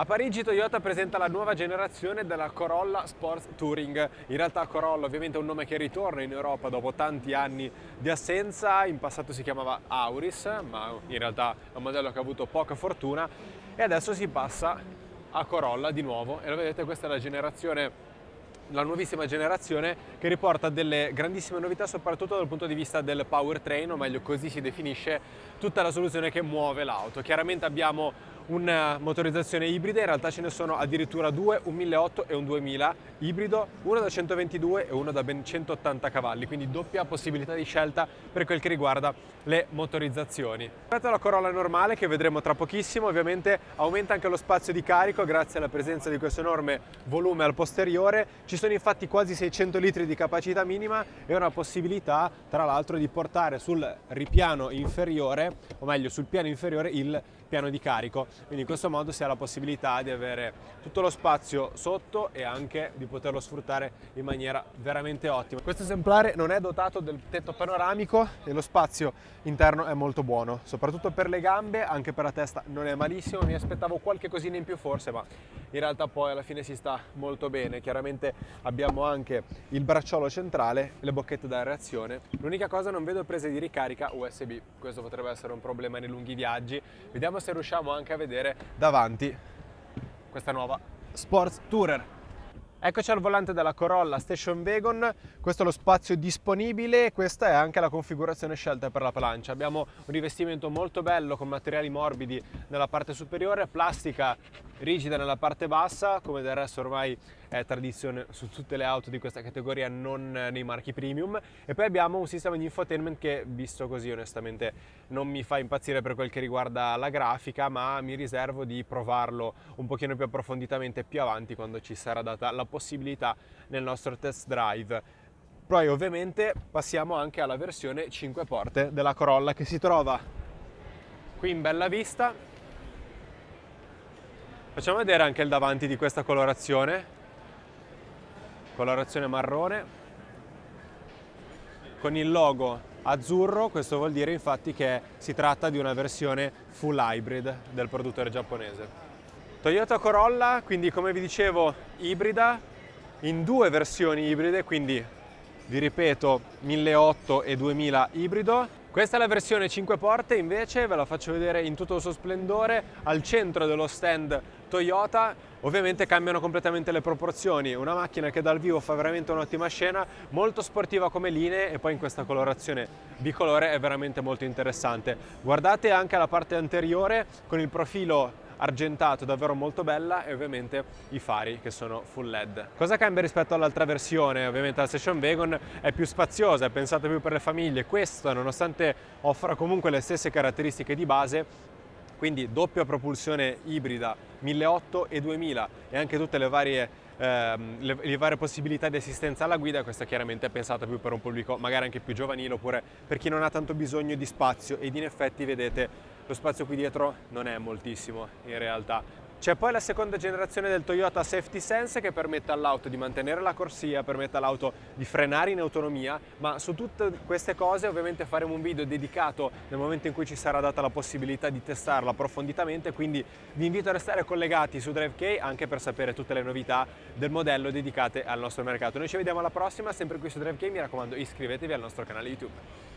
A Parigi Toyota presenta la nuova generazione della Corolla Sports Touring. In realtà Corolla ovviamente è un nome che ritorna in Europa dopo tanti anni di assenza, in passato si chiamava Auris, ma in realtà è un modello che ha avuto poca fortuna e adesso si passa a Corolla di nuovo e lo vedete questa è la generazione la nuovissima generazione che riporta delle grandissime novità soprattutto dal punto di vista del powertrain o meglio così si definisce tutta la soluzione che muove l'auto chiaramente abbiamo una motorizzazione ibrida, in realtà ce ne sono addirittura due, un 1008 e un 2000 ibrido, uno da 122 e uno da ben 180 cavalli, quindi doppia possibilità di scelta per quel che riguarda le motorizzazioni. Rispetto alla Corolla normale che vedremo tra pochissimo, ovviamente aumenta anche lo spazio di carico grazie alla presenza di questo enorme volume al posteriore, ci sono infatti quasi 600 litri di capacità minima e una possibilità tra l'altro di portare sul ripiano inferiore, o meglio sul piano inferiore il piano di carico quindi in questo modo si ha la possibilità di avere tutto lo spazio sotto e anche di poterlo sfruttare in maniera veramente ottima. Questo esemplare non è dotato del tetto panoramico e lo spazio interno è molto buono, soprattutto per le gambe, anche per la testa non è malissimo, mi aspettavo qualche cosina in più forse, ma in realtà poi alla fine si sta molto bene, chiaramente abbiamo anche il bracciolo centrale, le bocchette da reazione, l'unica cosa non vedo prese di ricarica USB, questo potrebbe essere un problema nei lunghi viaggi, vediamo se riusciamo anche a vedere vedere davanti questa nuova Sports Tourer. Eccoci al volante della Corolla Station Wagon, questo è lo spazio disponibile questa è anche la configurazione scelta per la plancia. Abbiamo un rivestimento molto bello con materiali morbidi nella parte superiore, plastica rigida nella parte bassa, come del resto ormai è eh, tradizione su tutte le auto di questa categoria, non eh, nei marchi premium. E poi abbiamo un sistema di infotainment che, visto così, onestamente non mi fa impazzire per quel che riguarda la grafica, ma mi riservo di provarlo un pochino più approfonditamente più avanti quando ci sarà data la possibilità nel nostro test drive. Poi ovviamente passiamo anche alla versione 5 porte della Corolla che si trova qui in bella vista. Facciamo vedere anche il davanti di questa colorazione colorazione marrone, con il logo azzurro, questo vuol dire infatti che si tratta di una versione full hybrid del produttore giapponese. Toyota Corolla, quindi come vi dicevo, ibrida, in due versioni ibride, quindi vi ripeto 1800 e 2000 ibrido, questa è la versione 5 porte invece, ve la faccio vedere in tutto il suo splendore al centro dello stand Toyota, ovviamente cambiano completamente le proporzioni, una macchina che dal vivo fa veramente un'ottima scena, molto sportiva come linee e poi in questa colorazione bicolore è veramente molto interessante. Guardate anche la parte anteriore con il profilo argentato davvero molto bella e ovviamente i fari che sono full LED. Cosa cambia rispetto all'altra versione? Ovviamente la Station Wagon è più spaziosa, è pensata più per le famiglie, questa nonostante offra comunque le stesse caratteristiche di base quindi doppia propulsione ibrida 1800 e 2000 e anche tutte le varie, ehm, le, le varie possibilità di assistenza alla guida, questa chiaramente è pensata più per un pubblico magari anche più giovanile oppure per chi non ha tanto bisogno di spazio ed in effetti vedete lo spazio qui dietro non è moltissimo in realtà. C'è poi la seconda generazione del Toyota Safety Sense che permette all'auto di mantenere la corsia, permette all'auto di frenare in autonomia, ma su tutte queste cose ovviamente faremo un video dedicato nel momento in cui ci sarà data la possibilità di testarla approfonditamente, quindi vi invito a restare collegati su DriveK anche per sapere tutte le novità del modello dedicate al nostro mercato. Noi ci vediamo alla prossima, sempre qui su DriveK, mi raccomando iscrivetevi al nostro canale YouTube.